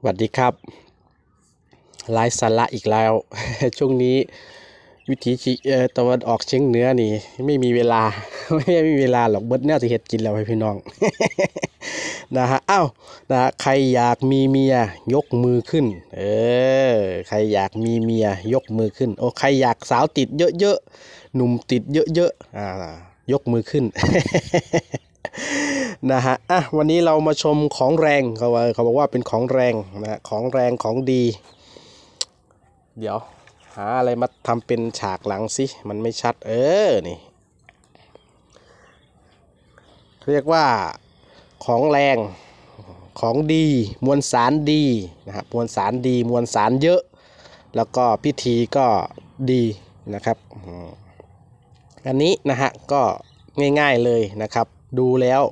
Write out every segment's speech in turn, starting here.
สวัสดีครับไลฟ์สาระอีกแล้ว ช่วงนี้ วิถีตะวันออกเชียงเหนือนี่ ไม่มีเวลาไม่มีเวลาหรอกเบิดเน่ยจะเห็ดกินแล้วพี่น้องนะฮะอ้าวนะใครอยากมีเมียยกมือขึ้นเออใครอยากมีเมียยกมือขึ้นโอ้ใครอยากสาวติดเยอะๆหนุ่มติดเยอะๆอ่ายกมือขึ้นนะฮะ อ่ะ วันนี้เรามาชมของแรงเขาเขาบอกว่าเป็นของแรงนะ ของแรงของดี เดี๋ยวหาอะไรมาทำเป็นฉากหลังสิมันไม่ชัด เออ นี่ เรียกว่าของแรงของดี มวลสารดีนะครับมวลสารดี มวลสารเยอะ แล้วก็พิธีก็ดีนะครับ อันนี้นะฮะก็ง่ายๆเลยนะครับดูแล้ว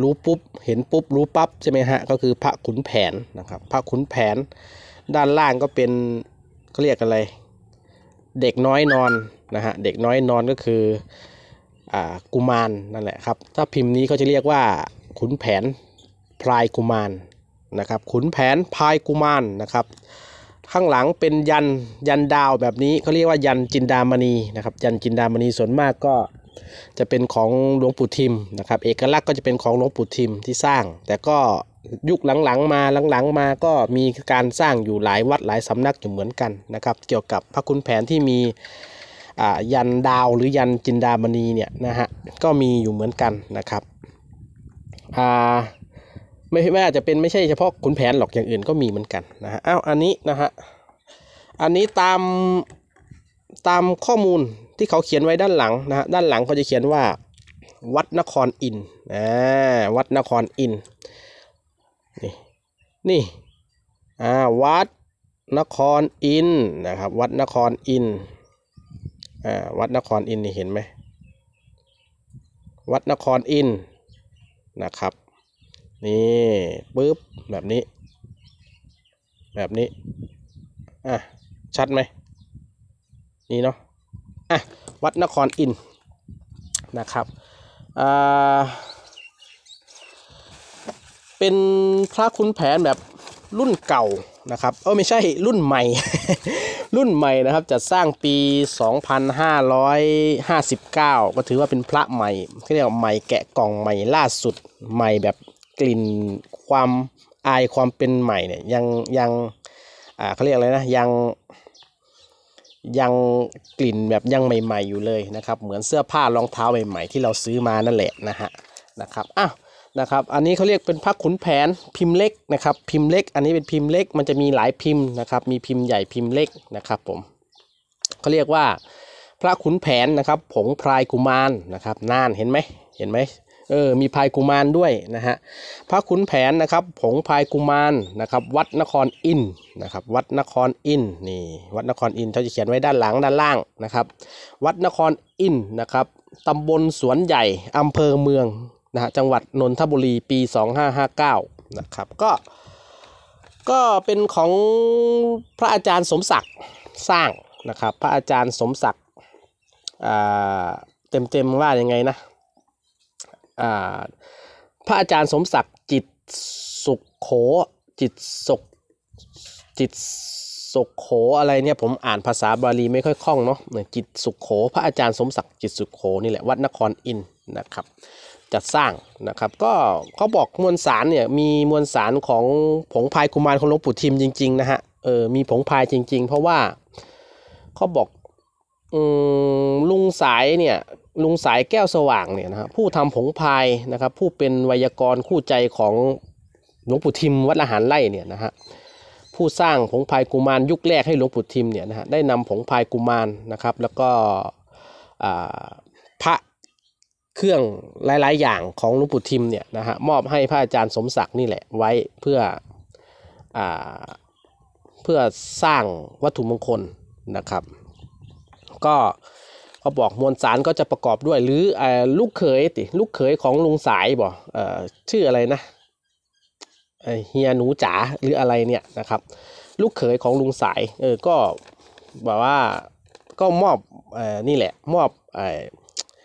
รู้ ปุ๊บ เห็น ปุ๊บ รู้ ปั๊บใช่ไหมฮะก็คือพระขุนแผนนะครับพระขุนแผน ด้านล่างก็เป็นเขาเรียกอะไรเด็กน้อยนอนนะฮะเด็กน้อยนอนก็คืออ่ากุมารนั่นแหละครับถ้าพิมพ์นี้เขาจะเรียกว่าขุนแผนพลายกุมาร นะครับ ขุนแผนพลายกุมารนะครับข้างหลังเป็นยันยันดาวแบบนี้เขาเรียกว่ายันจินดามณีนะครับยันจินดามณีส่วนมากก็จะเป็นของหลวงปู่ทิมนะครับเอกลักษณ์ก็จะเป็นของหลวงปู่ทิมที่สร้าง แต่ก็ยุคหลังๆมาหลังๆมาก็มีการสร้างอยู่หลายวัดหลายสำนักอยู่เหมือนกันนะครับ เกี่ยวกับพระคุณแผนที่มียันดาวหรือยันจินดามณีเนี่ยนะฮะก็มีอยู่เหมือนกันนะครับไม่ไม่อาจจะเป็นไม่ใช่เฉพาะคุณแผนหรอกอย่างอื่นก็มีเหมือนกันนะฮะอ้าวอันนี้นะฮะอันนี้ตามตามข้อมูลที่เขาเขียนไว้ด้านหลังนะฮะ ด้านหลังเขาจะเขียนว่า วัดนครอินอ่าวัดนครอินนี่ นี่อ่าวัดนครอินนะครับ วัดนครอินอ่าวัดนครอินนี่เห็นไหมวัดนครอินนะครับ นี่ ปึ๊บ แบบนี้ แบบนี้อ่ะชัดไหมนี่เนาะวัดนครอินนะครับ เป็นพระคุณแผนแบบรุ่นเก่านะครับเออไม่ใช่รุ่นใหม่รุ่นใหม่นะครับจะสร้างปี 2559 ก็ถือว่าเป็นพระใหม่ที่เรียกว่าใหม่แกะกล่องใหม่ล่าสุดใหม่แบบกลิ่นความอายความเป็นใหม่เนี่ยยัง ยังอ่าเขาเรียกอะไรนะยังยังกลิ่นแบบยังใหม่ๆ อยู่เลยนะครับ เหมือนเสื้อผ้ารองเท้าใหม่ๆ ที่เราซื้อมานั่นแหละนะฮะนะครับอ้าวนะครับอันนี้เขาเรียกเป็นพักขุนแผนพิมพ์เล็กนะครับ พิมพ์เล็ก อันนี้เป็นพิมพ์เล็กมันจะมีหลายพิมพ์นะครับมีพิมพ์ใหญ่พิมพ์เล็กนะครับผมเขาเรียกว่า พระขุนแผนนะครับผงพรายกุมารนนะครับน่านเห็นไหมเห็นไหมเออ มีพายกุมารด้วยนะฮะ พระขุนแผนนะครับ ผงพายกุมารนะครับ วัดนครอินนะครับ วัดนครอินนี่ วัดนครอินเขาจะเขียนไว้ด้านหลังด้านล่างนะครับ วัดนครอินนะครับตำบลสวนใหญ่ อำเภอเมือง นะฮะ จังหวัดนนทบุรี ปี 2559นะครับ ก็ ก็เป็นของพระอาจารย์สมศักดิ์สร้างนะครับ พระอาจารย์สมศักดิ์เต็มๆว่ายังไงนะพระอาจารย์สมศักดิ์จิตสุขโขจิตสุขจิตสุขโขอะไรเนี่ยผมอ่านภาษาบาลีไม่ค่อยคล่องเนาะจิตสุขโขพระอาจารย์สมศักดิ์จิตสุขโขนี่แหละวัดนครอินนะครับ จัดสร้างนะครับก็เขาบอกมวลสารเนี่ยมีมวลสารของผงพายกุมารของหลวงปู่ทิมจริงๆนะฮะเออมีผงพายจริง ๆ เพราะว่าเขาบอกลุงสายเนี่ยลุงสายแก้วสว่างเนี่ยนะครับผู้ทำผงพายนะครับผู้เป็นไวยากรณ์คู่ใจของหลวงปู่ทิม วัดละหารไร่เนี่ยนะฮะผู้สร้างผงพายกุมารยุคแรกให้หลวงปู่ทิมเนี่ยนะฮะได้นำผงพายกุมารนะครับแล้วก็พระเครื่องหลาย ๆ อย่างของหลวงปู่ทิมเนี่ยนะฮะมอบให้พระอาจารย์สมศักดิ์นี่แหละไว้เพื่ออเพื่อสร้างวัตถุมงคลนะครับก็ขาบอกมวลสารก็จะประกอบด้วยหรือลูกเขยติลูกเขยของลุงสายบอกชื่ออะไรนะเฮียหนูจ๋าหรืออะไรเนี่ยนะครับ ลูกเขยของลุงสายเออก็บอกว่าก็มอบอนี่แหละมอบอ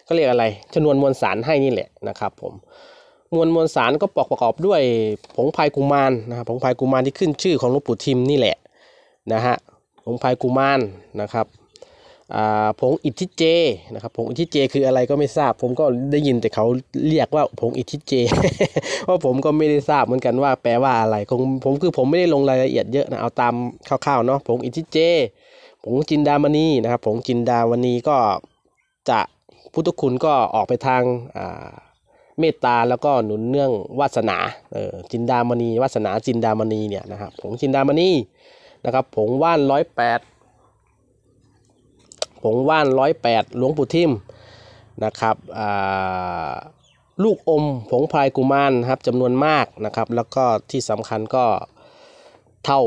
ก็เรียกอะไรจำนวนมวลสารให้นี่แหละนะครับผมมวลมวลสารก็ประกอบด้วยผงพายกุมารนะครับผงพายกุมารที่ขึ้นชื่อของหลวงปู่ทิมนี่แหละนะฮะผงพายกุมารนะครับผงอิทิเจนะครับผงอิทิเจคืออะไรก็ไม่ทราบ ผมก็ได้ยินแต่เขาเรียกว่าผงอิทิเจ เพราะผมก็ไม่ได้ทราบเหมือนกันว่าแปลว่าอะไรคงผมคือผมไม่ได้ลงรายละเอียดเยอะนะเอาตามคร่าวๆเนาะผงอิทิเจผงจินดามณีนะครับผงจินดามณีก็จะพุทธคุณก็ออกไปทางเมตตาแล้วก็หนุนเนื่องวาสนาจินดามณีวาสนาจินดามณีเนี่ยนะครับผงจินดามณีนะครับผงว่านร้อยแปดผงว่านร้อยแปดหลวงปู่ทิมนะครับลูกอมผงพลายกุมารครับจำนวนมากนะครับแล้วก็ที่สำคัญก็เท่า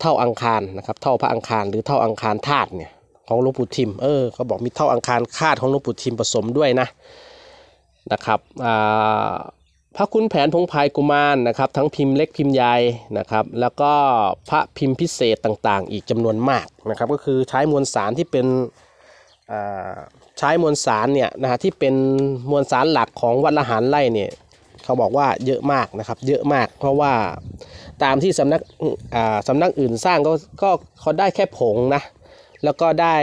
เท่าอังคารนะครับเท่าพระอังคาร หรือเท่าอังคารธาตุเนี่ยของหลวงปู่ทิมเออเขาบอกมีเท่าอังคารธาตุของหลวงปู่ทิมผสมด้วยนะนะครับอ่าพระคุณแผนพงพายกุมารนนะครับทั้งพิมพ์เล็กพิมพ์ใหญ่นะครับ แล้วก็พระพิมพ์พิเศษต่าง ๆ อีกจำนวนมากนะครับ ก็คือใช้มวลสารที่เป็นใช้มวลสารเนี่ยนะฮะที่เป็นมวลสารหลักของวัดละหารไร่เนี่ยเขาบอกว่าเยอะมากนะครับเยอะมาก เพราะว่าตามที่สำนักสำนักอื่นสร้างก็ก็เขาได้แค่ผงนะแล้วก็ได้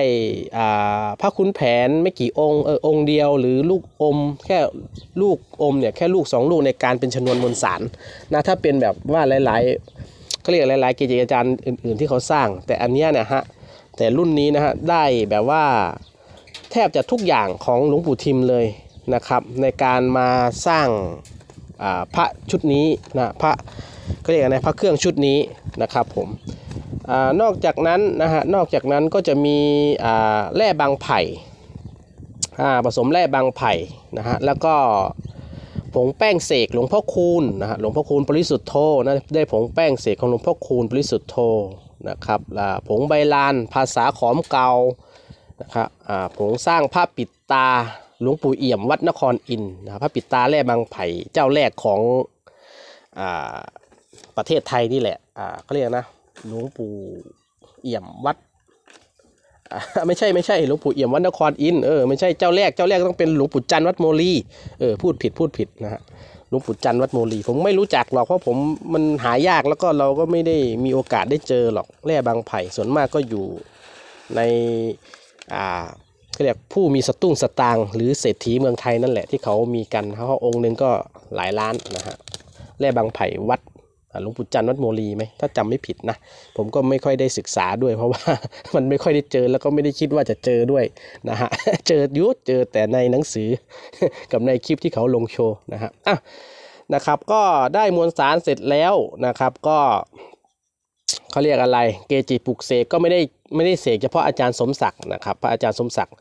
พระคุณแผนไม่กี่องค์เออองค์เดียวหรือลูกอมแค่ลูกอมเนี่ยแค่ลูก2ลูกในการเป็นชนวนมวลสารนะถ้าเป็นแบบว่าหลายๆเขาเรียกหลายๆกกจิอาจารย์อื่น ๆที่เขาสร้าง แต่อันนี้นะฮะแต่รุ่นนี้นะฮะได้แบบว่าแทบจะทุกอย่างของหลวงปู่ทิมเลยนะครับ ในการมาสร้างพระชุดนี้นะพระก็เรียกอะไรพระเครื่องชุดนี้นะครับผมนอกจากนั้นนะฮะ นอกจากนั้นก็จะมีแร่บางไผ่ผสมแร่บางไผ่นะฮะแล้วก็ผงแป้งเสกหลวงพ่อคูณนะฮะหลวงพ่อคูณปริสุทธโธนะได้ผงแป้งเสกของหลวงพ่อคูณปริสุทธโธนะครับผงใบลานภาษาขอมเกานะครับผงสร้างภาพปิดตาหลวงปู่เอี่ยมวัดนครอินนะพระปิดตาแร่บางไผ่เจ้าแรกของอประเทศไทยนี่แหละเขาเรียกนะหลวงปู่เอี่ยมวัดไม่ใช่ไม่ใช่หลวงปู่เอี่ยมวัดนครอินเออไม่ใช่เจ้าแรกเจ้าแรกต้องเป็นหลวงปู่จันวัดโมลีเออพูดผิดพูดผิดนะฮะหลวงปู่จันวัดโมลีผมไม่รู้จักหรอก เพราะผมมันหายากแล้วก็เราก็ไม่ได้มีโอกาสได้เจอ หรอกแร่บางไผ่ส่วนมากก็อยู่ในอ่าเรียกผู้มีสตุ้งสตางหรือเศรษฐีเมืองไทย นั่นแหละที่เขามีกันเพราะองค์นึงก็หลายล้านนะฮะแร่บางไผ่วัดหลวงปู่จันทร์วัดโมลีไหม ถ้าจำไม่ผิดนะ ผมก็ไม่ค่อยได้ศึกษาด้วยเพราะว่ามันไม่ค่อยได้เจอแล้วก็ไม่ได้คิดว่าจะเจอด้วยนะฮะ เจอยุทเจอแต่ในหนังสือกับในคลิปที่เขาลงโชว์นะฮะอ่ะนะครับ ก็ได้มวลสารเสร็จแล้วนะครับก็เขาเรียกอะไร เกจิปลุกเสกก็ไม่ได้ไม่ได้เสกเฉพาะอาจารย์สมศักดิ์นะครับพระอาจารย์สมศักดิ์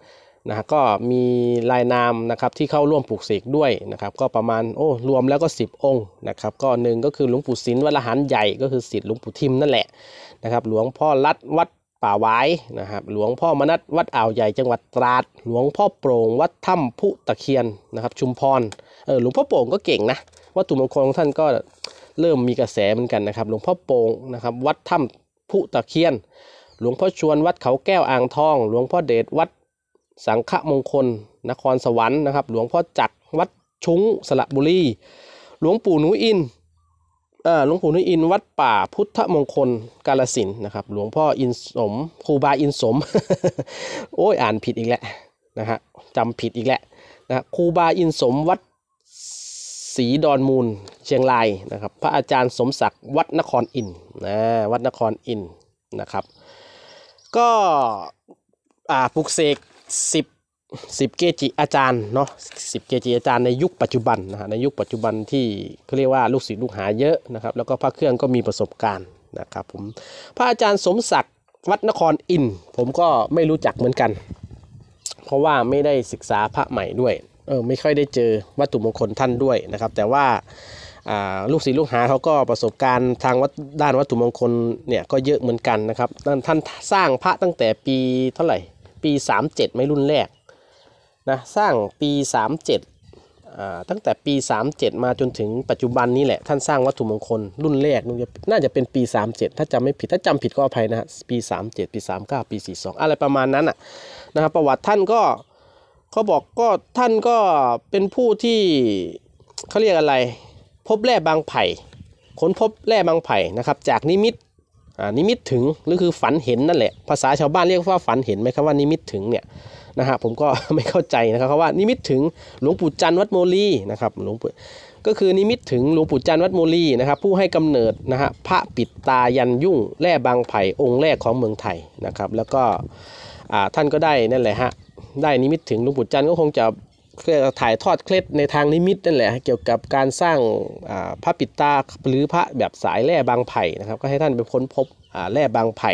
นะก็มีลายนามนะครับที่เข้าร่วมปลูกเสกด้วยนะครับก็ประมาณโอ้รวมแล้วก็10องค์นะครับก็หนึ่งก็คือหลวงปู่ศิลวัลหันใหญ่ก็คือศิษย์หลวงปู่ทิมนั่นแหละนะครับหลวงพ่อรัดวัดป่าไว้นะครับหลวงพ่อมนัดวัดอ่าวใหญ่จังหวัดตราด หลวงพ่อโปร่งวัดถ้ำผู้ตะเคียนนะครับชุมพรเออหลวงพ่อโปร่งก็เก่งนะวัตถุมงคลของท่านก็เริ่มมีกระแสเหมือนกันนะครับหลวงพ่อโป่งนะครับวัดถ้ำผู้ตะเคียน หลวงพ่อชวน วัดเขาแก้วอ่างทอง หลวงพ่อเดชวัดสังฆมงคลนครสวรรค์นะครับหลวงพ่อจักวัดชุ้งสระบุรีหลวงปู่นุอินหลวงปู่นุอิน วัดป่าพุทธมงคลกาลสินนะครับหลวงพ่ออินสมครูบาอินสมโอ้ยอ่านผิดอีกแล้วนะฮะจำผิดอีกแล้วนะครูบาอินสมวัดศรีดอนมูลเชียงรายนะครับ พระอาจารย์สมศักดิ์วัดนครอินนะวัดนครอินนะครับ ก็ปลุกเสกสิบสิบเกจิอาจารย์เนาะสิบเกจิอาจารย์ในยุคปัจจุบันนะฮะในยุคปัจจุบันที่เขาเรียกว่าลูกศิษย์ลูกหาเยอะนะครับแล้วก็พระเครื่องก็มีประสบการณ์นะครับผมพระอาจารย์สมศักดิ์วัดนครอินผมก็ไม่รู้จักเหมือนกัน เพราะว่าไม่ได้ศึกษาพระใหม่ด้วยเออไม่ค่อยได้เจอวัตถุมงคลท่านด้วยนะครับแต่ว่าลูกศิษย์ลูกหาเขาก็ประสบการณ์ทางวัดด้านวัตถุมงคลเนี่ยก็เยอะเหมือนกันนะครับท่านสร้างพระตั้งแต่ปีเท่าไหร่ปี 37 ไม่รุ่นแรกนะสร้างปี 37ตั้งแต่ปี 37 มาจนถึงปัจจุบันนี้แหละท่านสร้างวัตถุมงคลรุ่นแรกน่าจะเป็นปี 37 ถ้าจำไม่ผิดถ้าจำผิดก็อภัยนะปี 37ปี39ปี42 อะไรประมาณนั้น่ะนะครับประวัติท่านก็เขาบอกก็ท่านก็เป็นผู้ที่เขาเรียกอะไรพบแร่บางไผ่ค้นพบแร่บางไผ่นะครับจากนิมิตนิมิตถึงหรือคือ ฝันเห็นนั่นแหละภาษาชาวบ้านเรียกว่าฝันเห็นไหมครับว่านิมิตถึงเนี่ยนะฮะผมก็ไม่เข้าใจนะครับว่านิมิตถึงหลวงปู่จันวัดโมลีนะครับหลวงปู่ก็คือนิมิตถึงหลวงปู่จันวัดโมลีนะครับผู้ให้กำเนิดนะฮะพระปิดตายันยุ่งแร่บางไผ่องค์แรกของเมืองไทยนะครับแล้วก็ท่านก็ได้นั่นแหละฮะได้นิมิตถึงหลวงปู่จันก็คงจะถ่ายทอดเคล็ดในทางนิมิตนั่นแหละเกี่ยวกับการสร้างพระปิดตาหรือพระแบบสายแร่บางไผ่นะครับก็ให้ท่านไปค้นพบแร่บางไผ่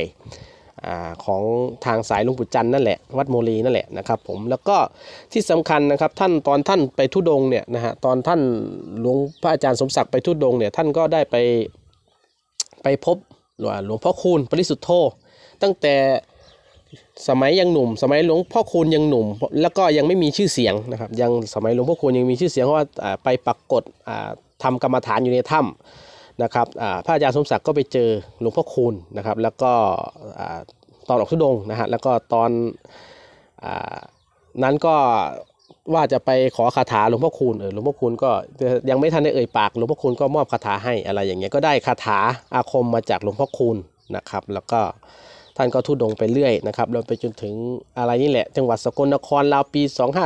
ของทางสายหลวงปู่จันนั่นแหละวัดโมลีนั่นแหละนะครับผมแล้วก็ที่สำคัญนะครับท่านตอนท่านไปทุดงเนี่ยนะฮะตอนท่านหลวงพระอาจารย์สมศักดิ์ไปทุดงเนี่ยท่านก็ได้ไปไปพบหลวงพ่อคูณปริสุทธโธตั้งแต่สมัยยังหนุ่มสมัยหลวงพ่อคูณยังหนุ่มแล้วก็ยังไม่มีชื่อเสียงนะครับ ยังสมัยหลวงพ่อคูณยังมีชื่อเสียงเพราะว่าไปปรากฏทำกรรมฐานอยู่ในถ้ำนะครับพระอาจารย์สมศักดิ์ก็ไปเจอหลวงพ่อคูณนะครับ แล้วก็ตอนออกทุดงนะฮะแล้วก็ตอนนั้นก็ว่าจะไปขอคาถาหลวงพ่อคูณเออหลวงพ่อคูณก็ยังไม่ทันได้เอ่ยปากหลวงพ่อคูณก็มอบคาถาให้อะไรอย่างเงี้ยก็ได้คาถาอาคมมาจากหลวงพ่อคูณนะครับแล้วก็ท่านก็ทุดงไปเรื่อยนะครับเราไปจนถึงอะไรนี่แหละ จังหวัดสกลนครราวปี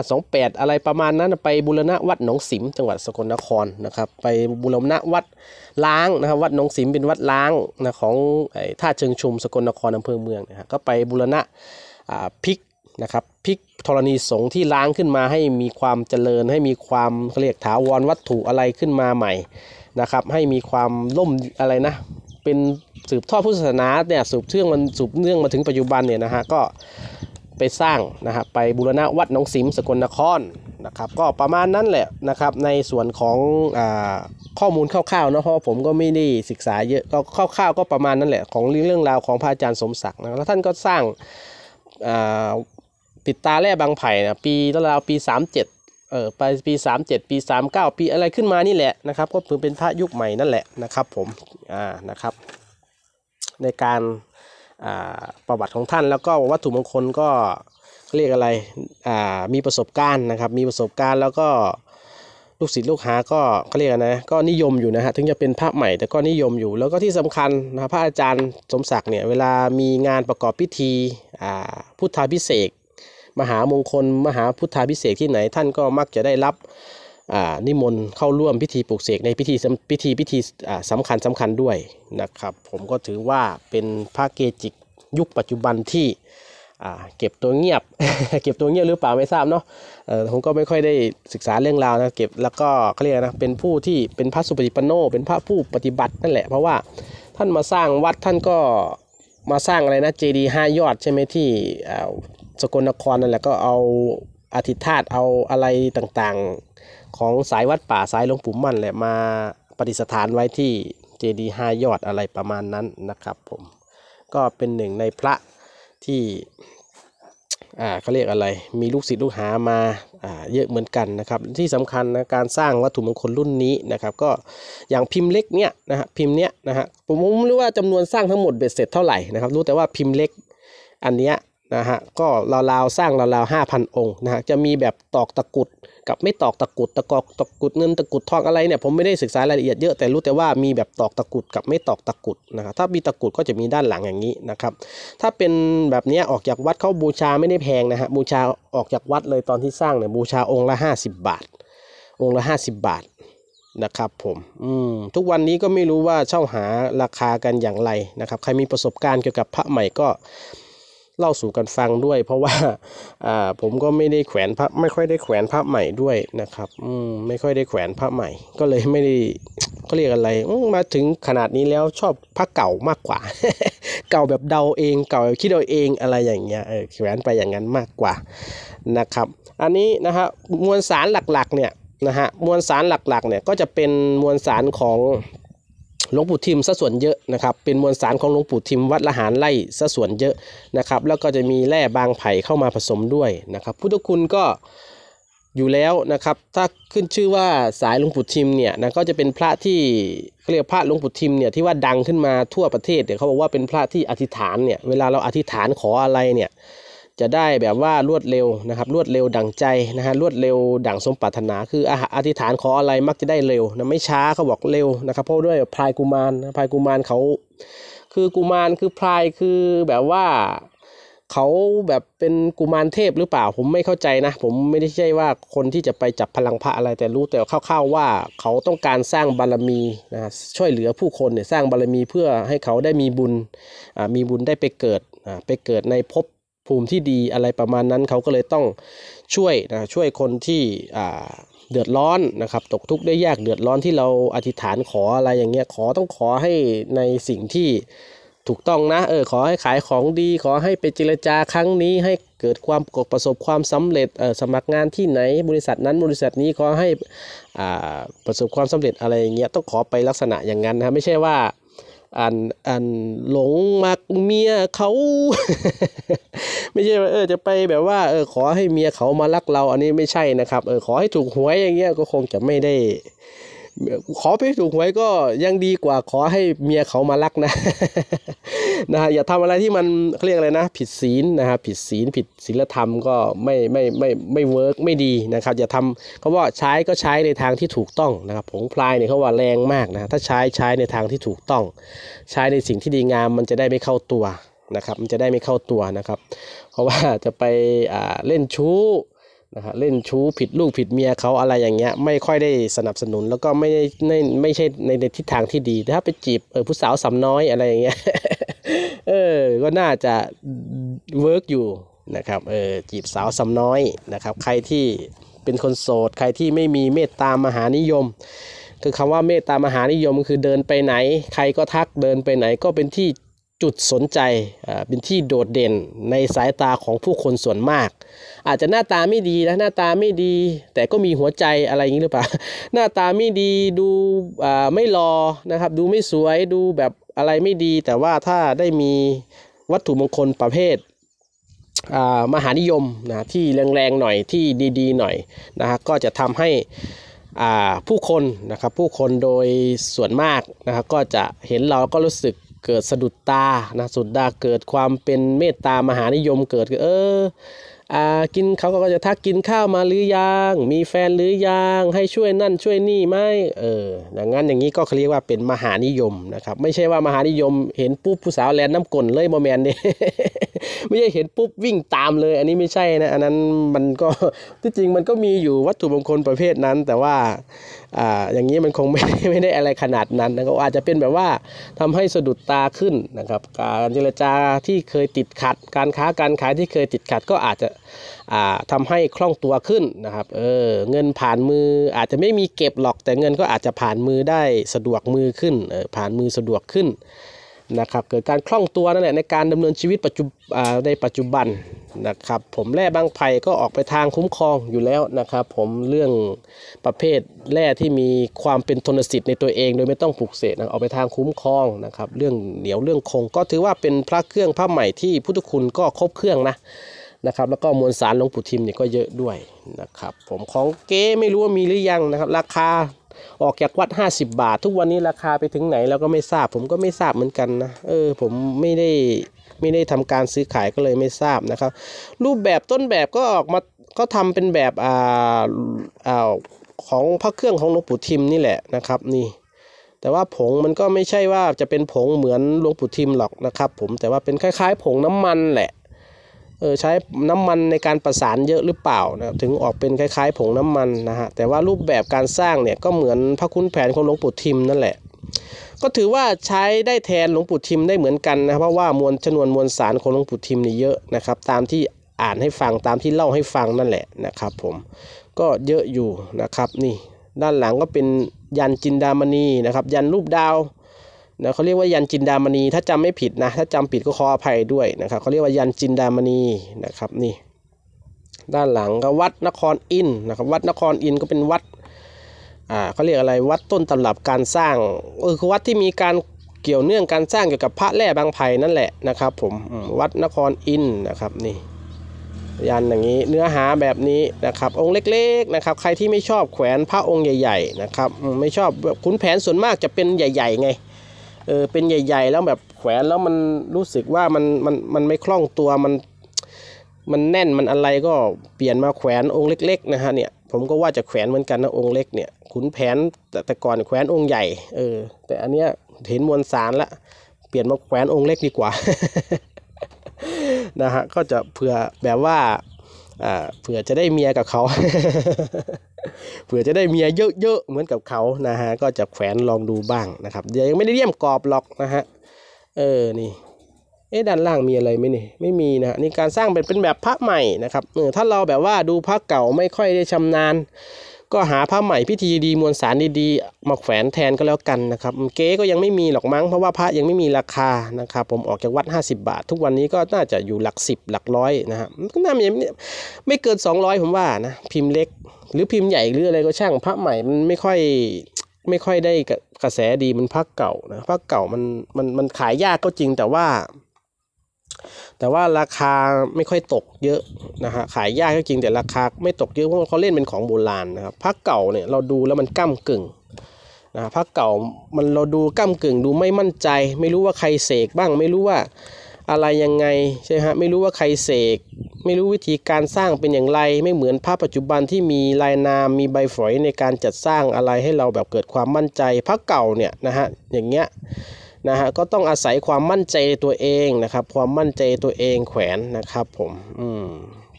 2528 อะไรประมาณนั้นไปบุรณะวัดหนองสิม จังหวัดสกลนครนะครับ ไปบุรณะวัดล้างนะครับ วัดหนองสิมเป็นวัดล้างนะของท่าเชิงชุมสกลนครอำเภอเมืองนะครก็ไปบุรณะพิกนะครับพิกธรณีสงฆ์ที่ล้างขึ้นมาให้มีความเจริญให้มีความเรียกถาวรวัตถุอะไรขึ้นมาใหม่นะครับ ให้มีความล่มอะไรนะเป็นสืบทอดพุทธศาสนาเนี่ยสืบเชื่องมันสืบเนื่องมาถึงปัจจุบันเนี่ยนะฮะก็ไปสร้างนะครับไปบูรณะวัดหนองสิมสกลนครนะครับก็ประมาณนั้นแหละนะครับในส่วนของอข้อมูลคร่าวๆนะเพราะผมก็ไม่ได้ศึกษาเยอะก็คร่าวๆ ก็ประมาณนั้นแหละ ของเรื่องราวของพระอาจารย์สมศักดิ์นะแล้วท่านก็สร้างปิดตาแร่บางไผ่นะปีแตวปี 37ออไปปี37ปี39ปีอะไรขึ้นมานี่แหละนะครับก็ถือเป็นพระยุคใหม่นั่นแหละนะครับผมอ่านะครับในการอ่าประวัติของท่านแล้วก็วัตถุมงคลก็เรียกอะไรอ่ามีประสบการณ์นะครับมีประสบการณ์แล้วก็ลูกศิษย์ลูกหาก็เขาเรียกนะก็นิยมอยู่นะฮะถึงจะเป็นพระใหม่แต่ก็นิยมอยู่แล้วก็ที่สำคัญนะพระอาจารย์สมศักดิ์เนี่ยเวลามีงานประกอบพิธีพุทธาพิเศษมหามงคลมหาพุทธาพิเศษที่ไหนท่านก็มักจะได้รับนิมนต์เข้าร่วมพิธีปลูกเสกในพิธีพิธีพิธีสำคัญสำคัญด้วยนะครับ ผมก็ถือว่าเป็นพระเกจิกยุคปัจจุบันที่เก็บตัวเงียบเก็บตัวเงียบหรือเปล่าไม่ทราบเนาะผมก็ไม่ค่อยได้ศึกษาเรื่องราวนะเก็บแล้วก็เขาเรียกนะ เป็นผู้ที่เป็นพระสุปฏิปันโนเป็นพระผู้ปฏิบัตินั่นแหละเพราะว่าท่านมาสร้างวัดท่านก็มาสร้างอะไรนะเจดีห้ายอด ใช่ไหมที่สกลนครนั่นแหละก็เอาอธิธาตเอาอะไรต่างๆของสายวัดป่า สายหลวงปู่มั่นแหละมาปฏิสถานไว้ที่เจดีย์ห้ายอดอะไรประมาณนั้นนะครับผมก็เป็นหนึ่งในพระที่อ่าเขาเรียกอะไรมีลูกศิษย์ลูกหามาอ่าเยอะเหมือนกันนะครับ ที่สำคัญนะการสร้างวัตถุมงคลรุ่นนี้นะครับ ก็อย่างพิมพ์เล็กเนี้ยนะฮะพิมพ์เนี้ยนะฮะผมไม่รู้ว่าจำนวนสร้างทั้งหมดเบ็ดเสร็จเท่าไหร่นะครับรู้แต่ว่าพิมพ์เล็กอันเนี้ยนะฮะก็ราวๆสร้างราวๆห้าพันองค์นะฮะจะมีแบบตอกตะกุดกับไม่ตอกตะกุด ตะกอกตะกุดเงินตะกุดทองอะไรเนี่ยผมไม่ได้ศึกษารายละเอียดเยอะแต่รู้แต่ว่ามีแบบตอกตะกุดกับไม่ตอกตะกุดนะฮะถ้ามีตะกุดก็จะมีด้านหลังอย่างนี้นะครับถ้าเป็นแบบนี้ออกจากวัดเข้าบูชาไม่ได้แพงนะฮะบูชาออกจากวัดเลยตอนที่สร้างเนี่ยบูชาองค์ละ 50 บาท องค์ละ 50 บาทนะครับผมอืมทุกวันนี้ก็ไม่รู้ว่าเช่าหาราคากันอย่างไรนะครับใครมีประสบการณ์เกี่ยวกับพระใหม่ก็เล่าสู่กันฟังด้วย เพราะว่า อ่า ผมก็ไม่ได้แขวนพระไม่ค่อยได้แขวนพระใหม่ด้วยนะครับ อืม ไม่ค่อยได้แขวนพระใหม่ ก็เลยไม่ได้เขาเรียกอะไรมาถึงขนาดนี้แล้วชอบพระเก่ามากกว่า เก่าแบบเดาเอง เก่าคิดเอาเองอะไรอย่างเงี้ยเออแขวนไปอย่างนั้นมากกว่านะครับ อันนี้นะฮะมวลสารหลักๆ เนี่ยนะฮะมวลสารหลักๆ เนี่ย ก็จะเป็นมวลสารของหลวงปู่ทิมสัส่วนเยอะนะครับเป็นมวลสารของหลวงปู่ทิม วัดละหารไล่สัส่วนเยอะนะครับ แล้วก็จะมีแร่บางไผ่เข้ามาผสมด้วยนะครับพุทธคุณก็อยู่แล้วนะครับ ถ้าขึ้นชื่อว่าสายหลวงปู่ทิมเนี่ยนะก็จะเป็นพระที่เรียกพระหลวงปู่ทิมเนี่ยที่ว่าดังขึ้นมาทั่วประเทศเนี่ยเขาบอกว่าเป็นพระที่อธิษฐานเนี่ยเวลาเราอธิษฐานขออะไรเนี่ยจะได้แบบว่ารวดเร็วนะครับรวดเร็วดั่งใจนะฮะรวดเร็วดั่งสมปรารถนา คืออธิษฐานขออะไรมักจะได้เร็วนะไม่ช้าเขาบอกเร็วนะครับ เพราะด้วยพลายกุมารพลายกุมารเขาคือกุมารคือพลายคือแบบว่าเขาแบบเป็นกุมารเทพหรือเปล่าผมไม่เข้าใจนะผมไม่ได้ใช่ว่าคนที่จะไปจับพลังพระอะไรแต่รู้แต่คร่าวๆว่าเขาต้องการสร้างบารมีนะช่วยเหลือผู้คนเนี่ยสร้างบารมีเพื่อให้เขาได้มีบุญมีบุญได้ไปเกิดไปเกิดในภพภูมิที่ดีอะไรประมาณนั้นเขาก็เลยต้องช่วยนะช่วยคนที่เดือดร้อนนะครับตกทุกข์ได้ยากเดือดร้อนที่เราอธิษฐานขออะไรอย่างเงี้ยขอต้องขอให้ในสิ่งที่ถูกต้องนะเออขอให้ขายของดี ขอให้ไปเจรจาครั้งนี้ให้เกิดความประสบความสำเร็จเออสมัครงานที่ไหนบริษัทนั้นบริษัทนี้ขอให้อ่าประสบความสำเร็จอะไรอย่างเงี้ยต้องขอไปลักษณะอย่างนั้นนะไม่ใช่ว่าอันอันหลงมักเมียเขา ไม่ใช่ว่า เออจะไปแบบว่า เออขอให้เมียเขามารักเรา อันนี้ไม่ใช่นะครับ เออ ขอให้ถูกหวยอย่างเงี้ยก็คงจะไม่ได้ขอไปถูกหวยก็ยังดีกว่า ขอให้เมียเขามารักนะนะฮะอย่าทำอะไรที่มันเรียกอะไรนะ ผิดศีลนะฮะผิดศีลผิดศีลธรรมก็ไม่ไม่ไม่ไม่เวิร์กไม่ดีนะครับ อย่าทำเขาว่าใช้ก็ใช้ในทางที่ถูกต้องนะครับผงพลายเนี่ยเขาว่าแรงมากนะถ้าใช้ใช้ในทางที่ถูกต้อง ใช้ในสิ่งที่ดีงามมันจะได้ไม่เข้าตัวนะครับ มันจะได้ไม่เข้าตัวนะครับ เพราะว่าจะไปเล่นชู้นะฮะเล่นชู้ผิดลูกผิดเมียเขาอะไรอย่างเงี้ยไม่ค่อยได้สนับสนุนแล้วก็ไม่ได้ไม่ไม่ใช่ในในทิศทางที่ดีถ้าไปจีบเออผู้สาวสำน้อยอะไรอย่างเงี้ยเออก็น่าจะเวิร์กอยู่นะครับเออจีบสาวสำน้อยนะครับ ใครที่เป็นคนโสด ใครที่ไม่มีเมตตามหานิยมคือคำว่าเมตตามหานิยมคือเดินไปไหน ใครก็ทักเดินไปไหนก็เป็นที่จุดสนใจเป็นที่โดดเด่นในสายตาของผู้คนส่วนมาก อาจจะหน้าตาไม่ดีนะ หน้าตาไม่ดี แต่ก็มีหัวใจอะไรอย่างนี้หรือเปล่า หน้าตาไม่ดี ดูไม่รอนะครับ ดูไม่สวย ดูแบบอะไรไม่ดี แต่ว่าถ้าได้มีวัตถุมงคลประเภทมหานิยม นะ ที่แรงๆหน่อย ที่ดีๆหน่อย นะฮะ ก็จะทำให้ผู้คน นะครับ ผู้คนโดยส่วนมาก นะครับก็จะเห็นเราก็รู้สึกเกิดสะดุดตา นะ สุดตาเกิดความเป็นเมตตามหานิยมเกิดเออ อ่า กินเขาก็จะทักกินข้าวมาหรือยัง มีแฟนหรือยัง ให้ช่วยนั่นช่วยนี่ไหมเอออย่างนั้นอย่างนี้ก็เขาเรียกว่าเป็นมหานิยมนะครับ ไม่ใช่ว่ามหานิยม เห็นปุ๊บผู้สาวแลนน้ำกลนเลยโมแมนเดิ ไม่ใช่เห็นปุ๊บวิ่งตามเลย อันนี้ไม่ใช่นะ อันนั้นมันก็ ที่จริงมันก็มีอยู่วัตถุมงคลประเภทนั้น แต่ว่าอ่าอย่างนี้มันคงไม่ไม่ได้อะไรขนาดนั้นนะครับอาจจะเป็นแบบว่าทำให้สะดุดตาขึ้นนะครับการเจรจาที่เคยติดขัด การค้าการขายที่เคยติดขัดก็อาจจะอ่าทำให้คล่องตัวขึ้นนะครับเออเงินผ่านมืออาจจะไม่มีเก็บหรอกแต่เงินก็อาจจะผ่านมือได้สะดวกมือขึ้นเออผ่านมือสะดวกขึ้นนะครับเกิดการคล่องตัวนั่นแหละในการดำเนินชีวิตปัจจุในปัจจุบันนะครับ ผมแร่บางไผ่ก็ออกไปทางคุ้มครองอยู่แล้วนะครับ ผมเรื่องประเภทแร่ที่มีความเป็นทนสิทธิ์ในตัวเองโดยไม่ต้องปลูกเสกนะออกไปทางคุ้มครองนะครับ เรื่องเหนียวเรื่องคงก็ถือว่าเป็นพระเครื่องพระใหม่ที่พุทธคุณก็ครบเครื่องนะนะครับแล้วก็มวลสารหลวงปู่ทิมเนี่ยก็เยอะด้วยนะครับผมของเก๊ไม่รู้ว่ามีหรือยังนะครับ ราคาออกจากวัด 50 บาท ทุกวันนี้ราคาไปถึงไหนเราก็ไม่ทราบ ผมก็ไม่ทราบเหมือนกันนะเออผมไม่ได้ไม่ได้ทำการซื้อขายก็เลยไม่ทราบนะครับรูปแบบต้นแบบก็ออกมาก็ทำเป็นแบบอ่าอ่าของพระเครื่องของหลวงปู่ทิมนี่แหละนะครับนี่ แต่ว่าผงมันก็ไม่ใช่ว่าจะเป็นผงเหมือนหลวงปู่ทิมหรอกนะครับผมแต่ว่าเป็นคล้ายๆ ผงน้ำมันแหละเออใช้น้ำมันในการประสานเยอะหรือเปล่านะถึงออกเป็นคล้ายๆผงน้ำมันนะฮะแต่ว่ารูปแบบการสร้างเนี่ยก็เหมือนพระคุณแผนของหลวงปู่ทิมนั่นแหละก็ถือว่าใช้ได้แทนหลวงปู่ทิมได้เหมือนกันนะเพราะว่ามวลชนวนมวลสารของหลวงปู่ทิมนี่เยอะนะครับตามที่อ่านให้ฟังตามที่เล่าให้ฟังนั่นแหละนะครับผมก็เยอะอยู่นะครับนี่ด้านหลังก็เป็นยันจินดามณีนะครับยันรูปดาวนะเขาเรียกว่ายันจินดามณีถ้าจำไม่ผิดนะถ้าจำผิดก็ขออภัยด้วยนะครับเขาเรียกว่ายันจินดามณีนะครับนี่ด้านหลังก็วัดนครอินนะครับวัดนครอินก็เป็นวัดอ่าเขาเรียกอะไรวัดต้นตำรับการสร้างเออคือวัดที่มีการเกี่ยวเนื่องการสร้างเกี่ยวกับพระแร่บางไผ่นั่นแหละนะครับผมวัดนครอินนะครับนี่ยันอย่างนี้เนื้อหาแบบนี้นะครับองค์เล็กๆนะครับใครที่ไม่ชอบแขวนพระองค์ใหญ่ๆนะครับไม่ชอบแบบขุนแผนส่วนมากจะเป็นใหญ่ๆไงเออเป็นใหญ่ ๆ แล้วแบบแขวนแล้วมันรู้สึกว่า มันมันมันไม่คล่องตัวมัน มันแน่นมันอะไรก็เปลี่ยนมาแขวนองค์เล็ก ๆ นะฮะเนี่ย ผมก็ว่าจะแขวนเหมือนกันนะองค์เล็กเนี่ยขุนแผนแต่แต่ก่อนแขวนองค์ใหญ่เออ แต่อันเนี้ยเห็นมวลสารละเปลี่ยนมาแขวนองค์เล็กดีกว่านะฮะก็จะเผื่อแบบว่า่าเผื่อจะได้เมียกับเขาเผื่อจะได้เมียเยอะๆเหมือนกับเขานะฮะก็จะแขวนลองดูบ้างนะครับ เดี๋ยวยังไม่ได้เลี่ยมกรอบหรอกนะฮะ เออ นี่ เอ๊ะด้านล่างมีอะไรไหมนี่ไม่มีนะนี่การสร้างเป็นเป็นแบบพระใหม่นะครับเออถ้าเราแบบว่าดูพระเก่าไม่ค่อยได้ชำนาญก็หาผ้าใหม่พิธีดีมวลสารดีๆมาแขวนแทนก็แล้วกันนะครับ เก๊ก็ยังไม่มีหรอกมั้งเพราะว่าพระยังไม่มีราคานะครับผมออกจากวัด 50 บาท ทุกวันนี้ก็น่าจะอยู่หลัก 10 หลักร้อยนะฮะก็น่าจะไม่เกิน200 ผมว่านะพิมพ์เล็ก หรือพิมพ์ใหญ่หรืออะไรก็ช่างพระใหม่มันไม่ค่อยไม่ค่อยได้กระแสดีมันพระเก่านะพระเก่ามันมันมันขายยากก็จริงแต่ว่าแต่ว่าราคาไม่ค่อยตกเยอะนะฮะขายยากก็จริงแต่ราคาไม่ตกเยอะ เพราะเขาเล่นเป็นของโบราณนะครับพักเก่าเนี่ยเราดูแล้วมันก้ากึ่งนะพักเก่ามันเราดูก้ากึ่งดูไม่มั่นใจ ไม่รู้ว่าใครเสกบ้างไม่รู้ว่าอะไรยังไงใช่ฮะไม่รู้ว่าใครเสกไม่รู้วิธีการสร้างเป็นอย่างไรไม่เหมือนภาพปัจจุบันที่มีลายนาม มีใบฝอยในการจัดสร้างอะไรให้เราแบบเกิดความมั่นใจพักเก่าเนี่ยนะฮะอย่างเงี้ยนะฮะก็ต้องอาศัยความมั่นใจตัวเองนะครับความมั่นใจตัวเองแขวนนะครับผมอืม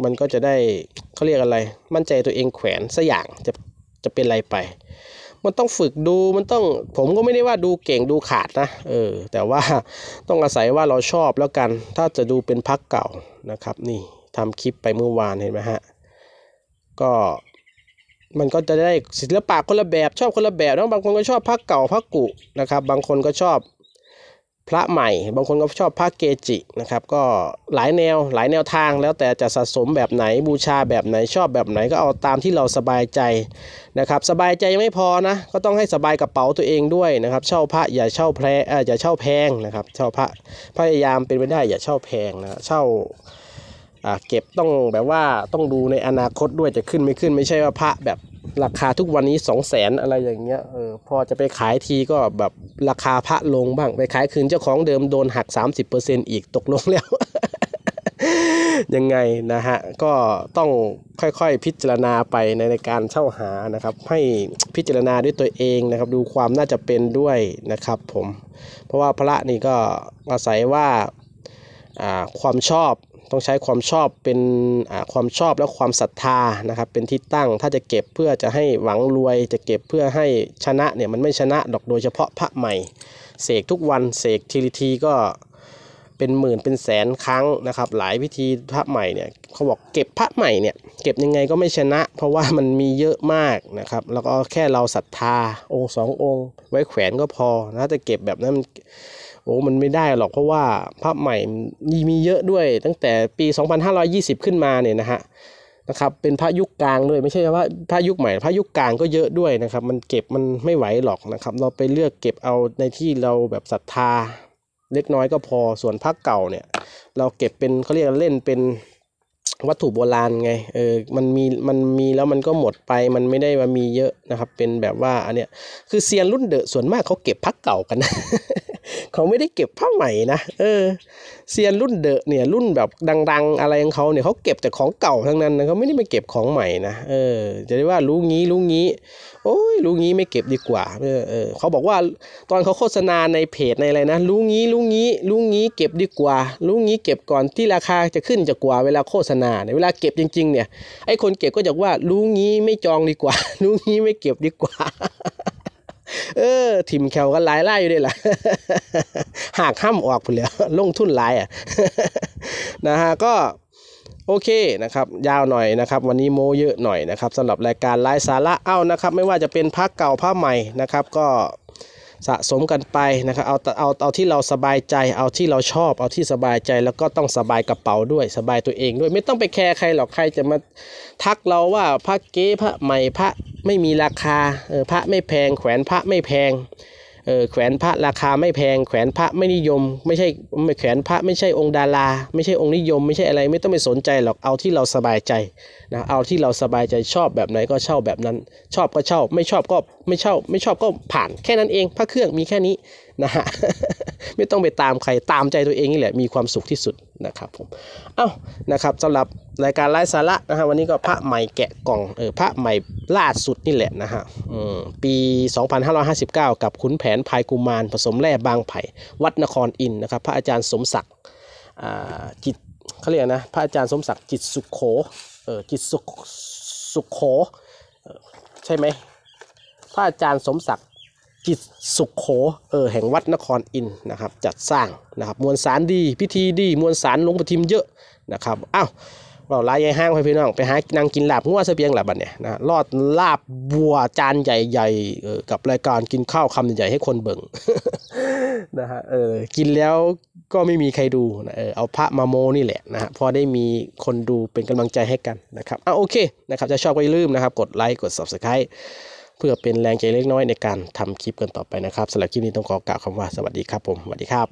มันก็จะได้เขาเรียกอะไรมั่นใจตัวเองแขวนสัอย่าง จะจะเป็นอะไรไป มันต้องฝึกดูมันต้องผมก็ไม่ได้ว่าดูเก่งดูขาดนะเออแต่ว่าต้องอาศัยว่าเราชอบแล้วกันถ้าจะดูเป็นพักเก่านะครับนี่ทำคลิปไปเมื่อวานเห็นไหมฮะ ก็ มันก็จะได้ศิลปะคนละแบบชอบคนละแบบนะบางคนก็ชอบพักเก่าพักกุนะครับบางคนก็ชอบพระใหม่ บางคนก็ชอบพระเกจินะครับก็หลายแนวหลายแนวทางแล้วแต่จะสะสมแบบไหนบูชาแบบไหนชอบแบบไหนก็เอาตามที่เราสบายใจนะครับสบายใจยังไม่พอนะก็ต้องให้สบายกระเป๋าตัวเองด้วยนะครับ เช่าพระอย่าเช่าแพรอย่าเช่าแพงนะครับเช่าพระพยายามเป็นไปได้ อย่าเช่าแพงนะเช่า เก็บต้องแบบว่าต้องดูในอนาคตด้วยจะขึ้นไม่ขึ้นไม่ใช่ว่าพระแบบราคาทุกวันนี้สองแสนอะไรอย่างเงี้ยเออพอจะไปขายทีก็แบบราคาพระลงบ้าง ไปขายคืนเจ้าของเดิมโดนหักสสามิบเเปอร์ซ็นอีกตกลงแล้ว ยังไงนะฮะ ก็ต้องค่อยๆพิจารณาไปในในการเช่าหานะครับ ให้พิจารณาด้วยตัวเองนะครับดูความน่าจะเป็นด้วยนะครับผม เพราะว่าพระนี่ก็อาศัยว่าความชอบต้องใช้ความชอบเป็นความชอบและความศรัทธานะครับ เป็นที่ตั้งถ้าจะเก็บเพื่อจะให้หวังรวย จะเก็บเพื่อให้ชนะเนี่ยมันไม่ชนะดอกโดยเฉพาะพระใหม่เสกทุกวันเสกทีละทีก็เป็นหมื่นเป็นแสนครั้งนะครับ หลายวิธีพระใหม่เนี่ยเขาบอกเก็บพระใหม่เนี่ยเก็บยังไงก็ไม่ชนะ เพราะว่ามันมีเยอะมากนะครับ แล้วก็แค่เราศรัทธาองค์สององค์ไว้แขวนก็พอนะจะเก็บแบบนั้นโอ้มันไม่ได้หรอก เพราะว่าภาพใหม่มีเยอะด้วย ตั้งแต่ปี 2520 ขึ้นมาเนี่ยนะฮะนะครับ เป็นพระยุคกลางด้วยไม่ใช่ว่าพระยุคใหม่ พระยุคกลางก็เยอะด้วยนะครับ มันเก็บมันไม่ไหวหรอกนะครับ เราไปเลือกเก็บเอาในที่เราแบบศรัทธาเล็กน้อยก็พอส่วนพระเก่าเนี่ย เราเก็บเป็นเขาเรียกเล่นเป็นวัตถุโบราณไงเออ มันมีมันมีแล้วมันก็หมดไป มันไม่ได้ว่ามีเยอะนะครับ เป็นแบบว่าอันเนี้ยคือเซียนรุ่นเดอะส่วนมากเขาเก็บพักเก่ากันนะเขาไม่ได้เก็บผ้าใหม่นะเออเซียนรุ่นเดอะเนี่ยรุ่นแบบดังๆ อะไรของเขาเนี่ยเขาเก็บแต่ของเก่าทั้งนั้นนะเขาไม่ได้มาเก็บของใหม่นะเออ จะได้ว่ารู้งี้รู้งี้ โอ้ยรู้งี้ไม่เก็บดีกว่าเออเออเขาบอกว่าตอนเขาโฆษณาในเพจในอะไรนะรู้งี้รู้งี้รู้งี้เก็บดีกว่ารู้งี้เก็บก่อนที่ราคาจะขึ้นจะกว่า เวลาโฆษณาในเวลาเก็บจริงๆเนี่ยไอ้คนเก็บก็จะว่ารู้งี้ไม่จองดีกว่ารู้งี้ไม่เก็บดีกว่าเออถิ่มแขลกันหลายไล่อยู่ด้วหล่ะหากห้ามออกไปแล้ว ลงทุนหลายอ่ะนะฮะก็ โอเคนะครับ ยาวหน่อยนะครับ วันนี้โมเยอะหน่อยนะครับสำหรับรายการไลฟ์สาระเอ้านะครับ ไม่ว่าจะเป็นภาคเก่าภาคใหม่นะครับ ก็สะสมกันไปนะครับเอาเอาเอาที่เราสบายใจ เอาที่เราชอบเอาที่สบายใจ แล้วก็ต้องสบายกระเป๋าด้วย สบายตัวเองด้วย ไม่ต้องไปแคร์ใครหรอกใครจะมาทักเราว่าพระเก๊พระใหม่พระไม่มีราคาเออพระไม่แพง แขวนพระไม่แพงเออแขวนพระราคาไม่แพงแขวนพระไม่นิยมไม่ใช่ไม่แขวนพระไม่ใช่องค์ดารา ไม่ใช่องค์นิยมไม่ใช่อะไรไม่ต้องไปสนใจหรอกเอาที่เราสบายใจนะเอาที่เราสบายใจชอบแบบไหนก็เช่าแบบนั้นชอบก็เช่าไม่ชอบก็ไม่ชอบไม่ชอบก็ผ่านแค่นั้นเอง พระเครื่องมีแค่นี้นะฮะไม่ต้องไปตามใครตามใจตัวเองนี่แหละ มีความสุขที่สุดนะครับผมเอา้านะครับสำหรับรายการไร้สาระนะฮะวันนี้ก็พระใหม่แกะกล่องเออพระใหม่ล่าสุดนี่แหละนะฮะปี 2559 กับขุนแผนภายกุมารผสมแร่บางไผ่วัดนครอินนะครับ พระอาจารย์สมศักดิ์จิตเขาเรียกนะพระอาจารย์สมศักดิ์จิตสุขโขเออจิตสุขสุขโข ใช่ไหมพระอาจารย์สมศักดิ์จิตสุขโขเออแห่งวัดนครอินนะครับ จัดสร้างนะครับมวลสารดี พิธีดีมวลสารลงประทิมเยอะนะครับอ้าวเราลายยายห้างไปพี่น้อง ไปหานางกินลาบงัวเสเปียงหลาบบัเนี่ยนะรอดลาบบัวจานใหญ่ๆ กับรายการกินข้าวคำใหญ่ให้คนเบิ่งนะฮะเออกินแล้วก็ไม่มีใครดูนะเออเอาพระมาโมนี่แหละนะฮะพอได้มีคนดูเป็นกำลังใจให้กันนะครับอ่ะโอเคนะครับจะชอบก็อย่าลืมนะครับ กดไลค์กด subscribe เพื่อเป็นแรงใจเล็กน้อยในการทำคลิปกันต่อไปนะครับสำหรับคลิปนี้ต้องขอกล่าวคำว่าสวัสดีครับผม สวัสดีครับ